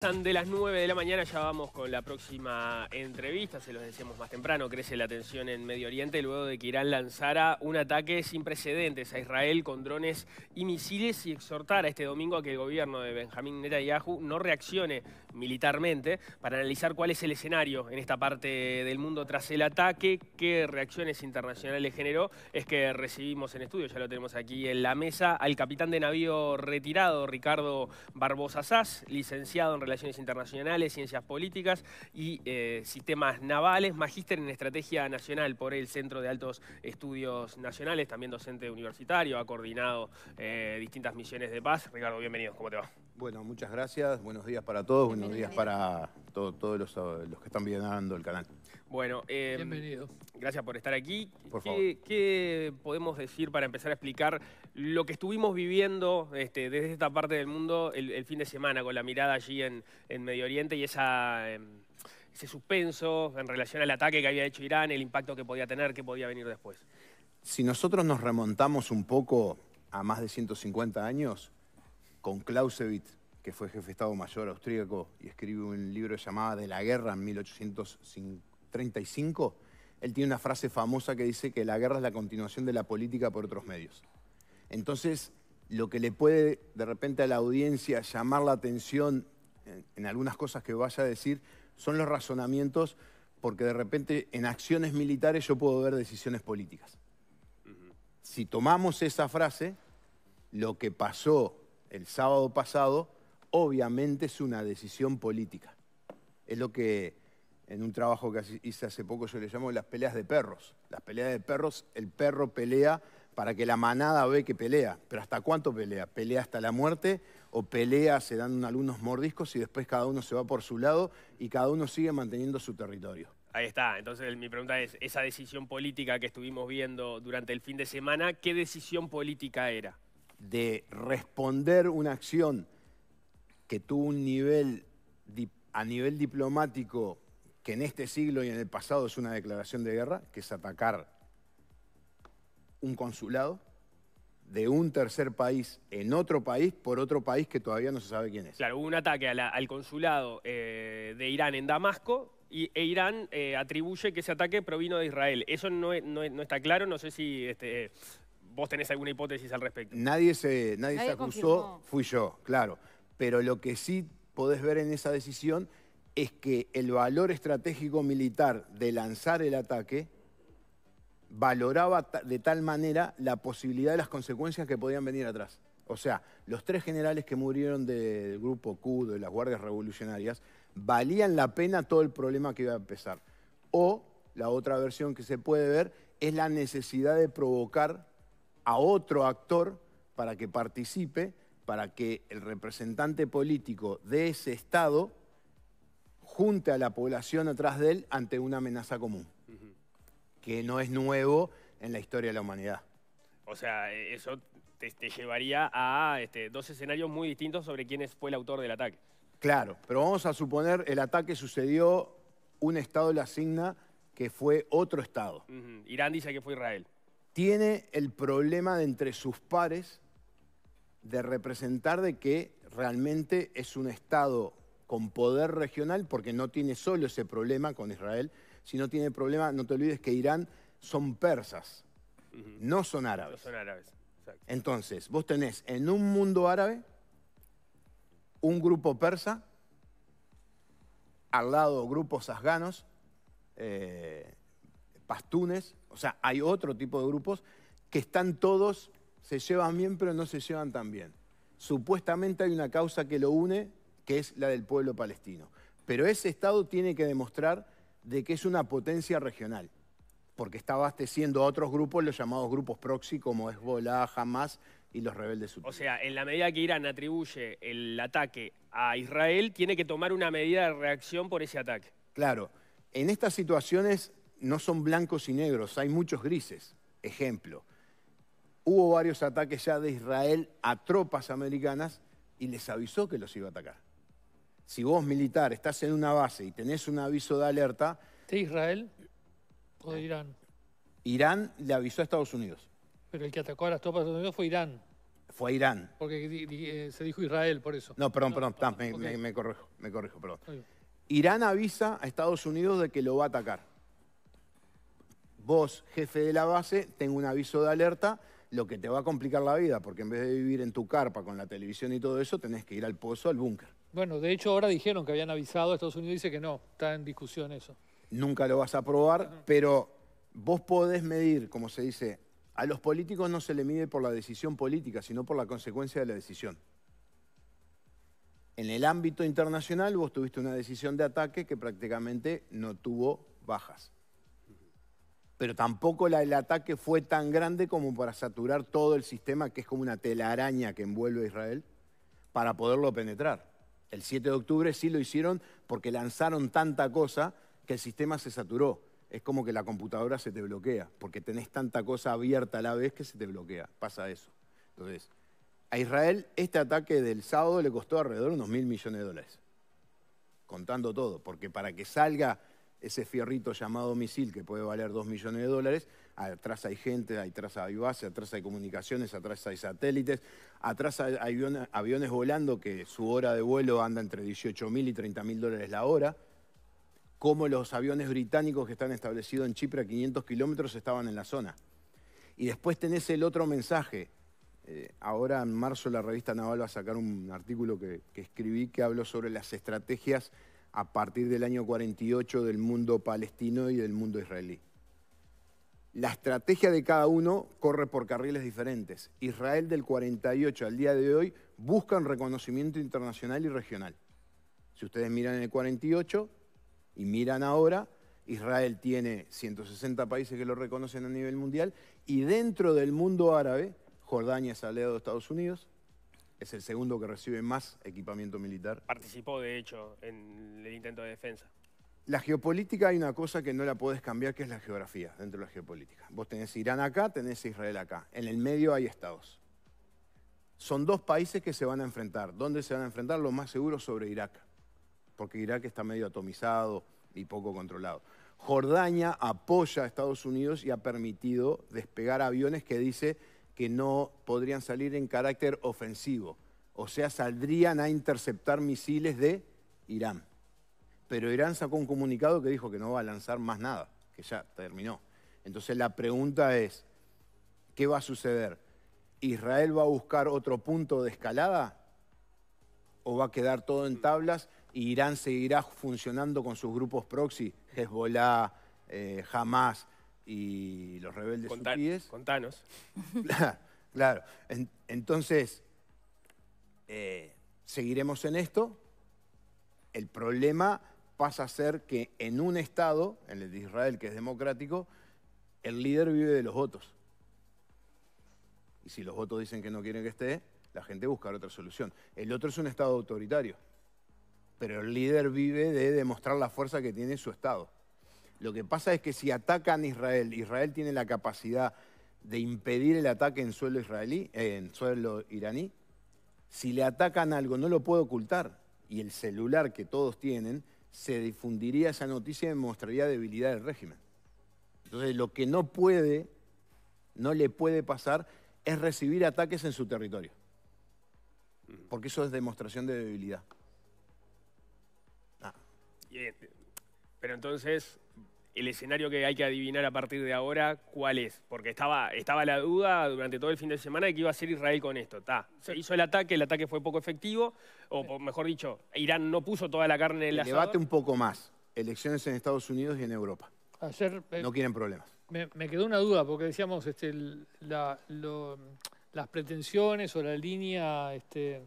de las 9 de la mañana, ya vamos con la próxima entrevista, se los decíamos más temprano, crece la tensión en Medio Oriente luego de que Irán lanzara un ataque sin precedentes a Israel con drones y misiles y exhortara este domingo a que el gobierno de Benjamín Netanyahu no reaccione militarmente para analizar cuál es el escenario en esta parte del mundo tras el ataque, qué reacciones internacionales generó, es que recibimos en estudio, ya lo tenemos aquí en la mesa, al capitán de navío retirado, Ricardo Barbosa Sass, licenciado en Relaciones Internacionales, Ciencias Políticas y eh, Sistemas Navales, magíster en Estrategia Nacional por el Centro de Altos Estudios Nacionales, también docente universitario, ha coordinado eh, distintas misiones de paz. Ricardo, bienvenido, ¿cómo te va? Bueno, muchas gracias. Buenos días para todos. Buenos días para todos los, que están viendo el canal. Bueno, em, Gracias por estar aquí. ¿Qué, podemos decir para empezar a explicar lo que estuvimos viviendo este, desde esta parte del mundo el, fin de semana, con la mirada allí en, Medio Oriente y em, ese suspenso en relación al ataque que había hecho Irán, el impacto que podía tener, qué podía venir después. Si nosotros nos remontamos un poco a más de 150 años, con Clausewitz, que fue jefe de Estado Mayor austríaco y escribe un libro llamado De la Guerra en 1835, él tiene una frase famosa que dice que la guerra es la continuación de la política por otros medios. Entonces, lo que le puede de repente a la audiencia llamar la atención en, algunas cosas que vaya a decir son los razonamientos, porque de repente en acciones militares yo puedo ver decisiones políticas. Si tomamos esa frase, lo que pasó el sábado pasado, obviamente es una decisión política. Es lo que en un trabajo que hice hace poco yo le llamo las peleas de perros. Las peleas de perros, el perro pelea para que la manada ve que pelea. Pero ¿hasta cuánto pelea? ¿Pelea hasta la muerte o pelea, se dan algunos mordiscos y después cada uno se va por su lado y cada uno sigue manteniendo su territorio? Ahí está. Entonces mi pregunta es, esa decisión política que estuvimos viendo durante el fin de semana, ¿qué decisión política era? de responder una acción que tuvo un nivel a nivel diplomático que en este siglo y en el pasado es una declaración de guerra, que es atacar un consulado de un tercer país en otro país por otro país que todavía no se sabe quién es. Claro, hubo un ataque al consulado eh, de Irán en Damasco y, e Irán eh, atribuye que ese ataque provino de Israel. Eso no, no, está claro, no sé si este, ¿Vos tenés alguna hipótesis al respecto? Nadie se, nadie, acusó, fui yo, claro. Pero lo que sí podés ver en esa decisión es que el valor estratégico militar de lanzar el ataque valoraba de tal manera la posibilidad de las consecuencias que podían venir atrás. O sea, los tres generales que murieron del grupo Q, de las guardias revolucionarias, valían la pena todo el problema que iba a empezar. O la otra versión que se puede ver es la necesidad de provocar a otro actor para que participe, para que el representante político de ese Estado junte a la población atrás de él ante una amenaza común, que no es nuevo en la historia de la humanidad. O sea, eh, eso te, llevaría a este, dos escenarios muy distintos sobre quién fue el autor del ataque. Claro, pero vamos a suponer el ataque sucedió, un Estado le asigna que fue otro Estado. Irán dice que fue Israel tiene el problema de entre sus pares de representar de que realmente es un Estado con poder regional, porque no tiene solo ese problema con Israel, sino tiene problema, no te olvides que Irán son persas, no son árabes. No son árabes, Entonces, vos tenés en un mundo árabe un grupo persa, al lado grupos afganos, eh, pastunes, o sea, hay otro tipo de grupos que están todos, se llevan bien pero no se llevan tan bien. Supuestamente hay una causa que lo une, que es la del pueblo palestino. Pero ese Estado tiene que demostrar de que es una potencia regional, porque está abasteciendo a otros grupos, los llamados grupos proxy, como Hezbollah, Hamas y los rebeldes O sea, en la medida que Irán atribuye el ataque a Israel, tiene que tomar una medida de reacción por ese ataque. Claro. En estas situaciones no son blancos y negros, hay muchos grises. Ejemplo, hubo varios ataques ya de Israel a tropas americanas y les avisó que los iba a atacar. Si vos, militar, estás en una base y tenés un aviso de alerta... ¿De Israel o de Irán? Irán le avisó a Estados Unidos. Pero el que atacó a las tropas de Estados Unidos fue Irán. Fue Irán. Porque eh, se dijo Israel, por eso. No, perdón, perdón, me, corrijo, me corrijo, perdón. Irán avisa a Estados Unidos de que lo va a atacar vos, jefe de la base, tengo un aviso de alerta, lo que te va a complicar la vida, porque en vez de vivir en tu carpa con la televisión y todo eso, tenés que ir al pozo, al búnker. Bueno, de hecho ahora dijeron que habían avisado, Estados Unidos dice que no, está en discusión eso. Nunca lo vas a probar, pero vos podés medir, como se dice, a los políticos no se le mide por la decisión política, sino por la consecuencia de la decisión. En el ámbito internacional vos tuviste una decisión de ataque que prácticamente no tuvo bajas pero tampoco el ataque fue tan grande como para saturar todo el sistema, que es como una telaraña que envuelve a Israel, para poderlo penetrar. El 7 de octubre sí lo hicieron porque lanzaron tanta cosa que el sistema se saturó. Es como que la computadora se te bloquea, porque tenés tanta cosa abierta a la vez que se te bloquea. Pasa eso. Entonces, a Israel este ataque del sábado le costó alrededor de unos mil millones de dólares, contando todo, porque para que salga ese fierrito llamado misil que puede valer 2 millones de dólares, atrás hay gente, atrás hay base, atrás hay comunicaciones, atrás hay satélites, atrás hay aviones, volando que su hora de vuelo anda entre 18 mil y 30 mil dólares la hora, como los aviones británicos que están establecidos en Chipre a 500 kilómetros estaban en la zona. Y después tenés el otro mensaje. Eh, ahora en marzo la revista Naval va a sacar un artículo que, escribí que habló sobre las estrategias a partir del año 48 del mundo palestino y del mundo israelí. La estrategia de cada uno corre por carriles diferentes. Israel del 48 al día de hoy busca un reconocimiento internacional y regional. Si ustedes miran en el 48 y miran ahora, Israel tiene 160 países que lo reconocen a nivel mundial y dentro del mundo árabe, Jordania es aliado de Estados Unidos, es el segundo que recibe más equipamiento militar. Participó, de hecho, en el intento de defensa. La geopolítica hay una cosa que no la puedes cambiar, que es la geografía dentro de la geopolítica. Vos tenés Irán acá, tenés Israel acá. En el medio hay estados. Son dos países que se van a enfrentar. ¿Dónde se van a enfrentar? Lo más seguro sobre Irak. Porque Irak está medio atomizado y poco controlado. Jordania apoya a Estados Unidos y ha permitido despegar aviones que dice que no podrían salir en carácter ofensivo. O sea, saldrían a interceptar misiles de Irán. Pero Irán sacó un comunicado que dijo que no va a lanzar más nada, que ya terminó. Entonces la pregunta es, ¿qué va a suceder? ¿Israel va a buscar otro punto de escalada? ¿O va a quedar todo en tablas y Irán seguirá funcionando con sus grupos proxy, Hezbollah, eh, Hamas, y los rebeldes Contanos. claro. entonces, eh, seguiremos en esto. El problema pasa a ser que en un Estado, en el de Israel, que es democrático, el líder vive de los votos. Y si los votos dicen que no quieren que esté, la gente busca otra solución. El otro es un Estado autoritario, pero el líder vive de demostrar la fuerza que tiene su Estado. Lo que pasa es que si atacan a Israel, Israel tiene la capacidad de impedir el ataque en suelo israelí, en suelo iraní. Si le atacan algo, no lo puede ocultar. Y el celular que todos tienen, se difundiría esa noticia y demostraría debilidad del régimen. Entonces, lo que no puede, no le puede pasar, es recibir ataques en su territorio. Porque eso es demostración de debilidad. Pero entonces, el escenario que hay que adivinar a partir de ahora, ¿cuál es? Porque estaba, estaba la duda durante todo el fin de semana de que iba a ser Israel con esto. Ta, se hizo el ataque, el ataque fue poco efectivo, o mejor dicho, Irán no puso toda la carne en el asador. Debate un poco más. Elecciones en Estados Unidos y en Europa. Eh, no quieren problemas. Me, quedó una duda, porque decíamos este, las pretensiones o la línea, este,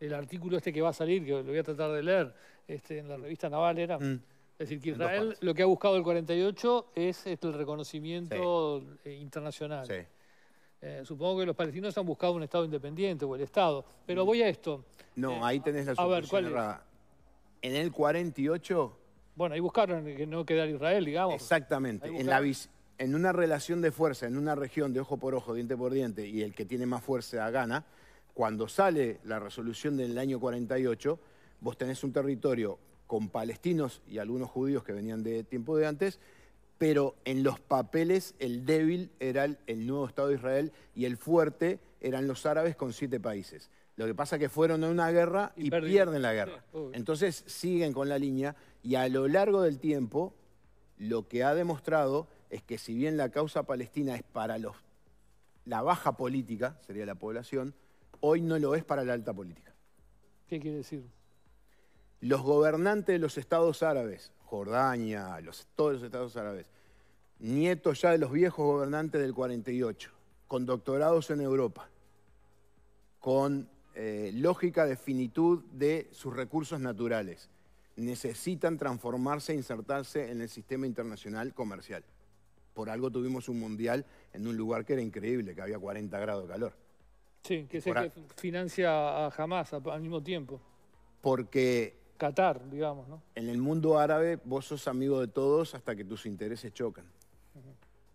el artículo este que va a salir, que lo voy a tratar de leer, este, en la revista Naval era... Mm. Es decir, que Israel lo que ha buscado el 48 es este, el reconocimiento internacional. Eh, supongo que los palestinos han buscado un Estado independiente o el Estado. Pero mm. voy a esto. No, eh, ahí tenés la solución. En el 48... Bueno, ahí buscaron que no quedara Israel, digamos. Exactamente. En, en una relación de fuerza, en una región de ojo por ojo, diente por diente, y el que tiene más fuerza gana, cuando sale la resolución del año 48, vos tenés un territorio con palestinos y algunos judíos que venían de tiempo de antes, pero en los papeles el débil era el, nuevo Estado de Israel y el fuerte eran los árabes con siete países. Lo que pasa es que fueron a una guerra y, pierden la guerra. Entonces siguen con la línea y a lo largo del tiempo lo que ha demostrado es que si bien la causa palestina es para los, la baja política, sería la población, hoy no lo es para la alta política. ¿Qué quiere decir? los gobernantes de los estados árabes, Jordania, los, todos los estados árabes, nietos ya de los viejos gobernantes del 48, con doctorados en Europa, con eh, lógica de finitud de sus recursos naturales, necesitan transformarse e insertarse en el sistema internacional comercial. Por algo tuvimos un mundial en un lugar que era increíble, que había 40 grados de calor. Sí, que se financia a Hamas al mismo tiempo. Porque Qatar, digamos, ¿no? En el mundo árabe vos sos amigo de todos hasta que tus intereses chocan.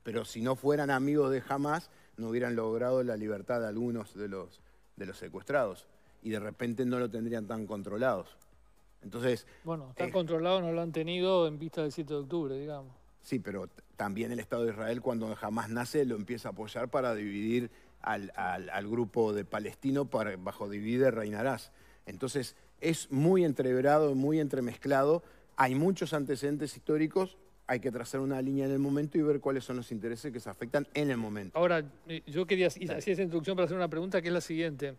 Pero si no fueran amigos de jamás, no hubieran logrado la libertad de algunos de los, de los secuestrados. Y de repente no lo tendrían tan controlados. Entonces... Bueno, tan controlados no lo han tenido en vista del 7 de octubre, digamos. Sí, pero también el Estado de Israel cuando jamás nace lo empieza a apoyar para dividir al, grupo de palestino para, bajo divide reinarás. Entonces es muy entreverado, muy entremezclado. Hay muchos antecedentes históricos. Hay que trazar una línea en el momento y ver cuáles son los intereses que se afectan en el momento. Ahora, eh, yo quería hacer esa introducción para hacer una pregunta que es la siguiente.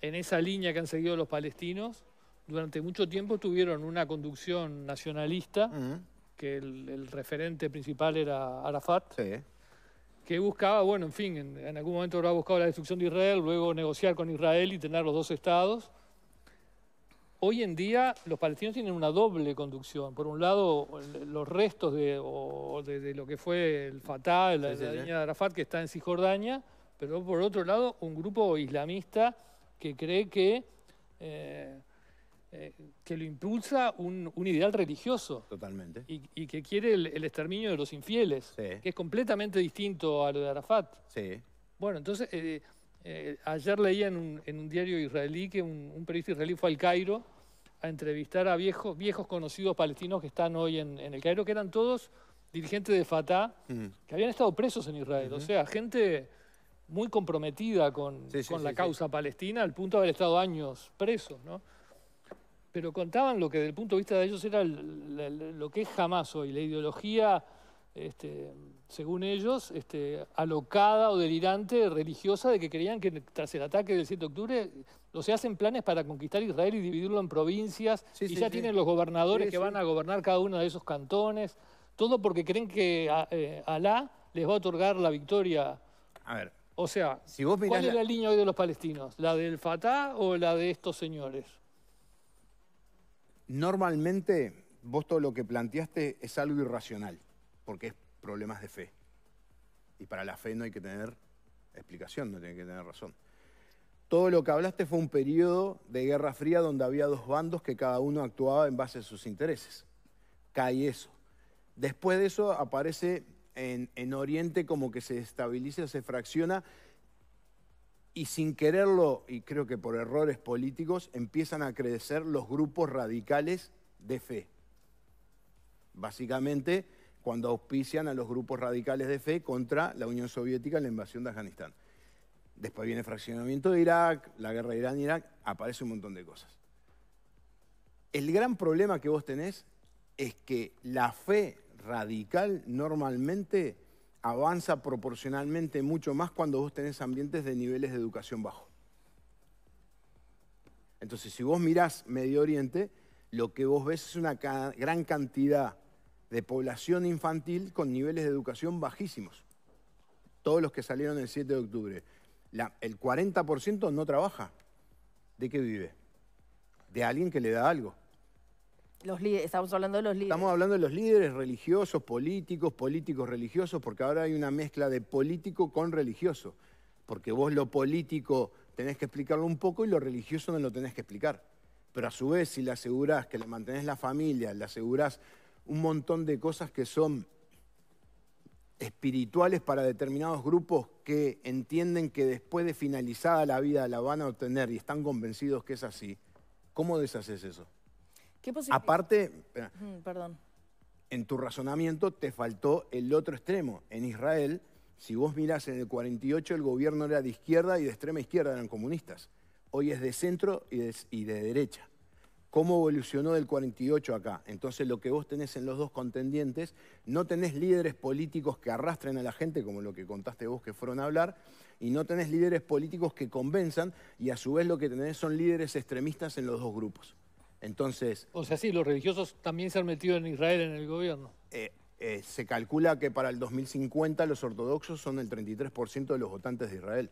En esa línea que han seguido los palestinos, durante mucho tiempo tuvieron una conducción nacionalista, que el, referente principal era Arafat. que buscaba, bueno, en fin, en, en, algún momento habrá buscado la destrucción de Israel, luego negociar con Israel y tener los dos estados. Hoy en día los palestinos tienen una doble conducción. Por un lado, los restos de, lo que fue el Fatah, la, de Arafat, que está en Cisjordania, pero por otro lado, un grupo islamista que cree que, eh, eh, que lo impulsa un, ideal religioso. Totalmente. Y, que quiere el, exterminio de los infieles, que es completamente distinto a lo de Arafat. Sí. Bueno, entonces... Eh, eh, ayer leía en un, diario israelí que un, periodista israelí fue al Cairo a entrevistar a viejos, conocidos palestinos que están hoy en, el Cairo, que eran todos dirigentes de Fatah, que habían estado presos en Israel. O sea, gente muy comprometida con, la causa palestina, al punto de haber estado años presos, ¿no? Pero contaban lo que desde el punto de vista de ellos era lo que es jamás hoy, la ideología este, según ellos, este, alocada o delirante religiosa de que creían que tras el ataque del 7 de octubre o se hacen planes para conquistar Israel y dividirlo en provincias y ya tienen los gobernadores que van a gobernar cada uno de esos cantones, todo porque creen que eh, Alá les va a otorgar la victoria. A ver. O sea, ¿cuál es la... la línea hoy de los palestinos? ¿La del Fatah o la de estos señores? Normalmente vos todo lo que planteaste es algo irracional, porque es problemas de fe. Y para la fe no hay que tener explicación, no tiene que tener razón. Todo lo que hablaste fue un periodo de Guerra Fría donde había dos bandos que cada uno actuaba en base a sus intereses. Cae eso. Después de eso aparece en, Oriente como que se estabiliza, se fracciona y sin quererlo, y creo que por errores políticos, empiezan a crecer los grupos radicales de fe. Básicamente, cuando auspician a los grupos radicales de fe contra la Unión Soviética en la invasión de Afganistán. Después viene el fraccionamiento de Irak, la guerra de Irán-Irak, aparece un montón de cosas. El gran problema que vos tenés es que la fe radical normalmente avanza proporcionalmente mucho más cuando vos tenés ambientes de niveles de educación bajo. Entonces, si vos mirás Medio Oriente, lo que vos ves es una gran cantidad de población infantil con niveles de educación bajísimos. Todos los que salieron el 7 de octubre. el 40% no trabaja. ¿De qué vive? De alguien que le da algo. Los líderes, estamos hablando de los líderes. Estamos hablando de los líderes religiosos, políticos, políticos religiosos, porque ahora hay una mezcla de político con religioso. Porque vos lo político tenés que explicarlo un poco y lo religioso no lo tenés que explicar. Pero a su vez, si le asegurás que le mantenés la familia, le asegurás un montón de cosas que son espirituales para determinados grupos que entienden que después de finalizada la vida la van a obtener y están convencidos que es así, ¿cómo deshaces eso? Aparte, mm, en tu razonamiento te faltó el otro extremo. En Israel, si vos mirás en el 48, el gobierno era de izquierda y de extrema izquierda eran comunistas. Hoy es de centro y de derecha cómo evolucionó del 48 acá. Entonces lo que vos tenés en los dos contendientes, no tenés líderes políticos que arrastren a la gente, como lo que contaste vos que fueron a hablar, y no tenés líderes políticos que convenzan, y a su vez lo que tenés son líderes extremistas en los dos grupos. Entonces... O sea, sí, los religiosos también se han metido en Israel en el gobierno. Eh, eh, se calcula que para el 2050 los ortodoxos son el 33% de los votantes de Israel.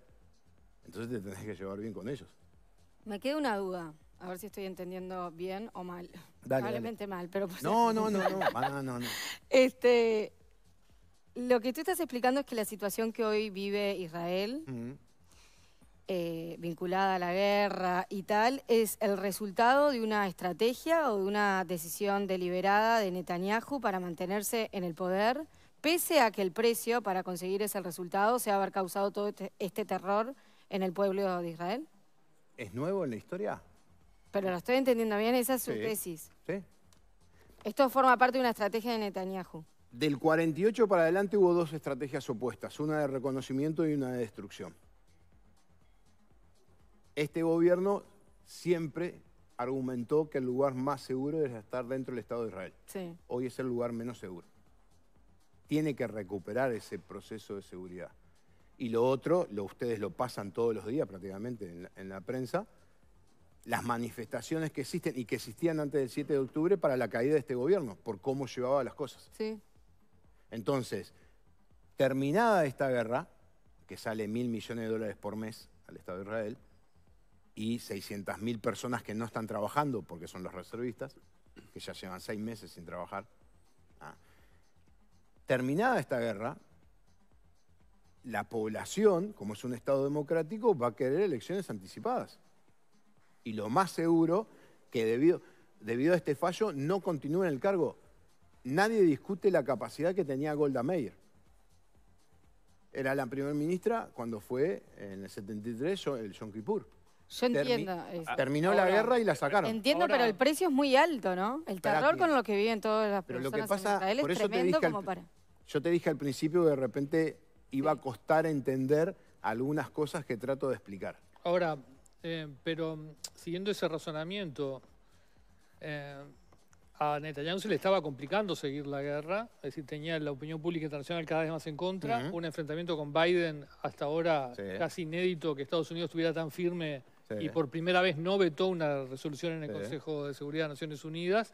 Entonces te tenés que llevar bien con ellos. Me queda una duda. A ver si estoy entendiendo bien o mal. Probablemente mal, pero... No, no, ah, no, no, Este, lo que tú estás explicando es que la situación que hoy vive Israel, eh, vinculada a la guerra y tal, es el resultado de una estrategia o de una decisión deliberada de Netanyahu para mantenerse en el poder, pese a que el precio para conseguir ese resultado sea haber causado todo este, este terror en el pueblo de Israel. ¿Es nuevo en la historia? Pero lo estoy entendiendo bien, esa es su tesis. Esto forma parte de una estrategia de Netanyahu. Del 48 para adelante hubo dos estrategias opuestas, una de reconocimiento y una de destrucción. Este gobierno siempre argumentó que el lugar más seguro es estar dentro del Estado de Israel. Hoy es el lugar menos seguro. Tiene que recuperar ese proceso de seguridad. Y lo otro, lo, ustedes lo pasan todos los días prácticamente en la prensa, las manifestaciones que existen y que existían antes del 7 de octubre para la caída de este gobierno, por cómo llevaba las cosas. Entonces, terminada esta guerra, que sale mil millones de dólares por mes al Estado de Israel, y 600.000 personas que no están trabajando, porque son los reservistas, que ya llevan seis meses sin trabajar. Ah, terminada esta guerra, la población, como es un Estado democrático, va a querer elecciones anticipadas y lo más seguro que debido, debido a este fallo no continúa en el cargo. Nadie discute la capacidad que tenía Golda Meir. Era la primer ministra cuando fue en el 73 el John Kippur. Yo entiendo. Terminó la guerra y la sacaron. Entiendo, pero el precio es muy alto, ¿no? El terror con lo que viven todas las personas lo es tremendo como para... Yo te dije al principio que de repente iba a costar entender algunas cosas que trato de explicar. Ahora, eh, pero mm, siguiendo ese razonamiento, eh, a Netanyahu se le estaba complicando seguir la guerra, es decir, tenía la opinión pública internacional cada vez más en contra, un enfrentamiento con Biden hasta ahora casi inédito que Estados Unidos estuviera tan firme y por primera vez no vetó una resolución en el Consejo de Seguridad de Naciones Unidas.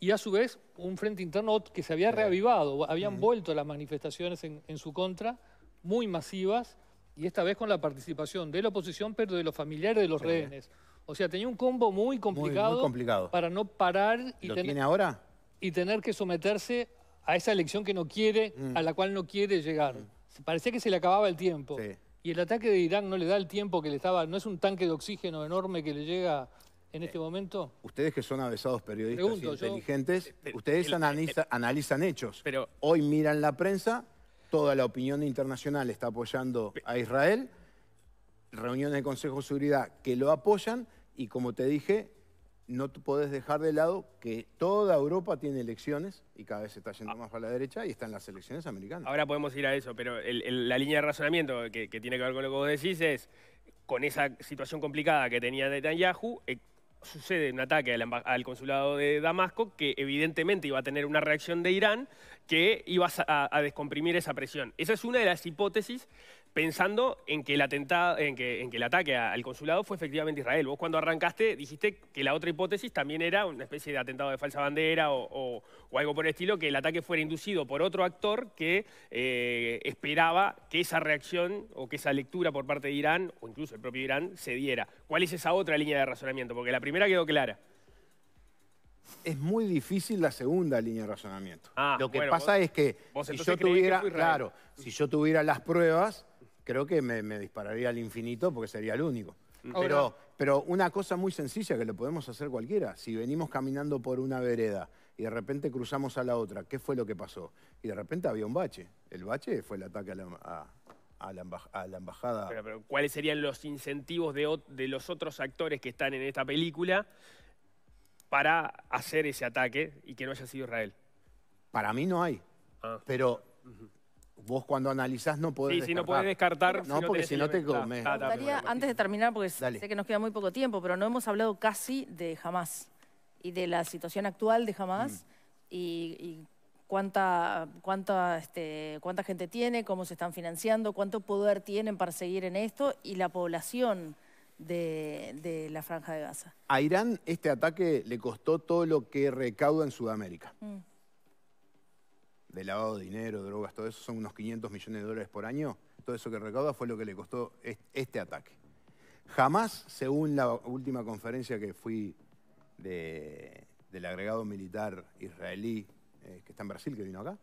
Y a su vez, un frente interno que se había reavivado. Habían vuelto las manifestaciones en su contra, muy masivas, y esta vez con la participación de la oposición, pero de los familiares de los rehenes. O sea, tenía un combo muy complicado, para no parar y, tener, ahora? y tener que someterse a esa elección que no quiere, mm. a la cual no quiere llegar. Mm. Parecía que se le acababa el tiempo. Y el ataque de Irán no le da el tiempo que le estaba, no es un tanque de oxígeno enorme que le llega en este eh, momento? Ustedes que son avesados periodistas inteligentes, eh, ustedes analizan hechos. Pero hoy miran la prensa toda la opinión internacional está apoyando a Israel, reuniones del Consejo de Seguridad que lo apoyan y como te dije, no podés dejar de lado que toda Europa tiene elecciones y cada vez se está yendo ah. más para la derecha y están las elecciones americanas. Ahora podemos ir a eso, pero la línea de razonamiento que, tiene que ver con lo que vos decís es, con esa situación complicada que tenía Netanyahu, eh, sucede un ataque al, consulado de Damasco que evidentemente iba a tener una reacción de Irán que iba a, a descomprimir esa presión. Esa es una de las hipótesis pensando en que el, atentado, en que, el ataque al consulado fue efectivamente Israel. Vos cuando arrancaste dijiste que la otra hipótesis también era una especie de atentado de falsa bandera o, algo por el estilo, que el ataque fuera inducido por otro actor que eh, esperaba que esa reacción o que esa lectura por parte de Irán, o incluso el propio Irán, se diera. ¿Cuál es esa otra línea de razonamiento? Porque la primera quedó clara. Es muy difícil la segunda línea de razonamiento. Ah, lo que pasa es que yo tuviera, claro, si yo tuviera las pruebas, creo que me, dispararía al infinito porque sería el único. pero, pero una cosa muy sencilla que lo podemos hacer cualquiera. Si venimos caminando por una vereda y de repente cruzamos a la otra, ¿qué fue lo que pasó? Y de repente había un bache. El bache fue el ataque a la, embajada. ¿Cuáles serían los incentivos de, los otros actores que están en esta película para hacer ese ataque y que no haya sido Israel? Para mí no hay. Ah. Pero vos cuando analizás no podés Sí, si no podés descartar... No, porque si no te comes. antes de terminar, porque sé que nos queda muy poco tiempo, pero no hemos hablado casi de Hamas y de la situación actual de Hamas mm. y, cuánta, cuánta, este, cuánta gente tiene, cómo se están financiando, cuánto poder tienen para seguir en esto y la población... De, la franja de Gaza. A Irán este ataque le costó todo lo que recauda en Sudamérica. Mm de lavado de dinero, drogas, todo eso, son unos 500 millones de dólares por año. Todo eso que recauda fue lo que le costó este ataque. Jamás, según la última conferencia que fui del agregado militar israelí eh, que está en Brasil, que vino acá,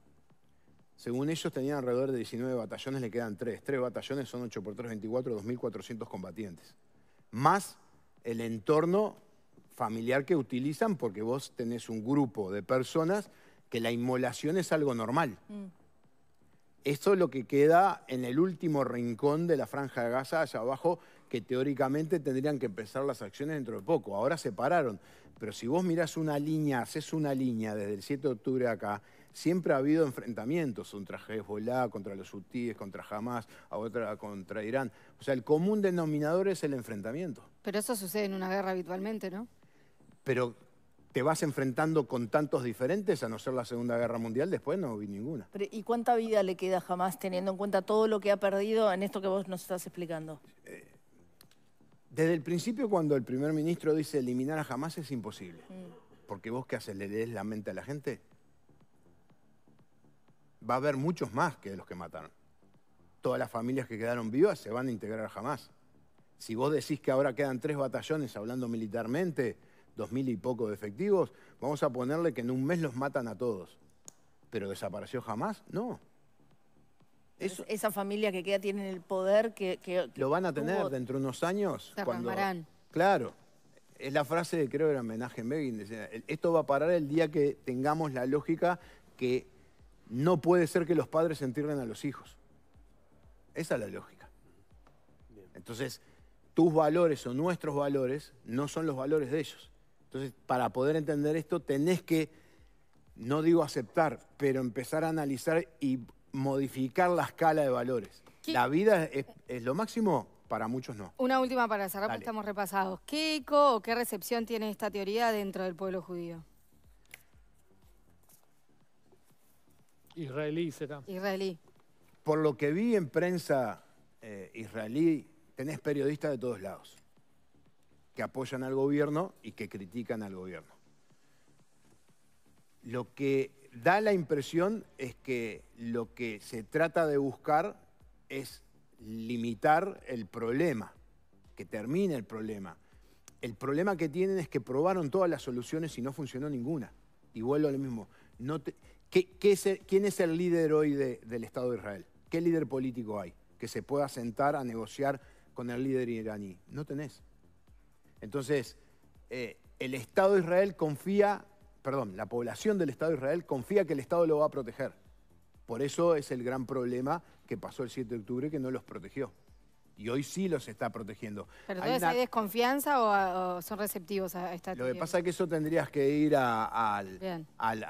según ellos tenían alrededor de 19 batallones, le quedan 3. 3 batallones son 8 por 3, 24, 2.400 combatientes. Más el entorno familiar que utilizan porque vos tenés un grupo de personas que la inmolación es algo normal. Mm. Esto es lo que queda en el último rincón de la franja de Gaza, allá abajo, que teóricamente tendrían que empezar las acciones dentro de poco. Ahora se pararon. Pero si vos mirás una línea, haces una línea desde el 7 de octubre acá, siempre ha habido enfrentamientos contra Hezbollah, contra los hutíes, contra Hamas, otra, contra Irán. O sea, el común denominador es el enfrentamiento. Pero eso sucede en una guerra habitualmente, ¿no? Pero te vas enfrentando con tantos diferentes, a no ser la Segunda Guerra Mundial, después no vi ninguna. ¿Y cuánta vida le queda jamás teniendo en cuenta todo lo que ha perdido en esto que vos nos estás explicando? Eh, desde el principio, cuando el primer ministro dice eliminar a jamás es imposible. Mm. Porque vos qué haces, le des la mente a la gente. Va a haber muchos más que los que mataron. Todas las familias que quedaron vivas se van a integrar jamás. Si vos decís que ahora quedan tres batallones hablando militarmente, dos mil y poco de efectivos, vamos a ponerle que en un mes los matan a todos. ¿Pero desapareció jamás? No. esa familia que queda tiene el poder que, Lo van a tener dentro de unos años. cuando, claro. Es la frase, creo que era homenaje a Begin, esto va a parar el día que tengamos la lógica que no puede ser que los padres se entierren a los hijos. Esa es la lógica. Entonces, tus valores o nuestros valores no son los valores de ellos. Entonces, para poder entender esto, tenés que, no digo aceptar, pero empezar a analizar y modificar la escala de valores. La vida es, lo máximo, para muchos no. Una última para cerrar, porque estamos repasados. ¿Qué eco o qué recepción tiene esta teoría dentro del pueblo judío? Israelí será. Israelí. Por lo que vi en prensa eh, israelí, tenés periodistas de todos lados que apoyan al gobierno y que critican al gobierno. Lo que da la impresión es que lo que se trata de buscar es limitar el problema, que termine el problema. El problema que tienen es que probaron todas las soluciones y no funcionó ninguna. Y vuelvo a lo mismo. ¿Quién es el líder hoy del Estado de Israel? ¿Qué líder político hay que se pueda sentar a negociar con el líder iraní? No tenés. Entonces, eh, el Estado de Israel confía, perdón, la población del Estado de Israel confía que el Estado lo va a proteger. Por eso es el gran problema que pasó el 7 de octubre, que no los protegió. Y hoy sí los está protegiendo. ¿Pero hay, hay desconfianza o, son receptivos a esta Lo que pasa es que eso tendrías que ir a,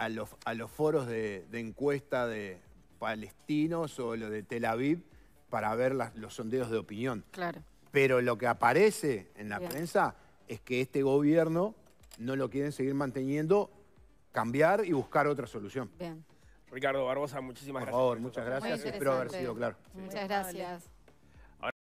los, foros de, encuesta de palestinos o lo de Tel Aviv para ver los sondeos de opinión. Claro. Pero lo que aparece en la prensa es que este gobierno no lo quieren seguir manteniendo, cambiar y buscar otra solución. Bien. Ricardo Barbosa, muchísimas gracias. Por favor, muchas gracias. Espero haber sido claro. Muchas gracias.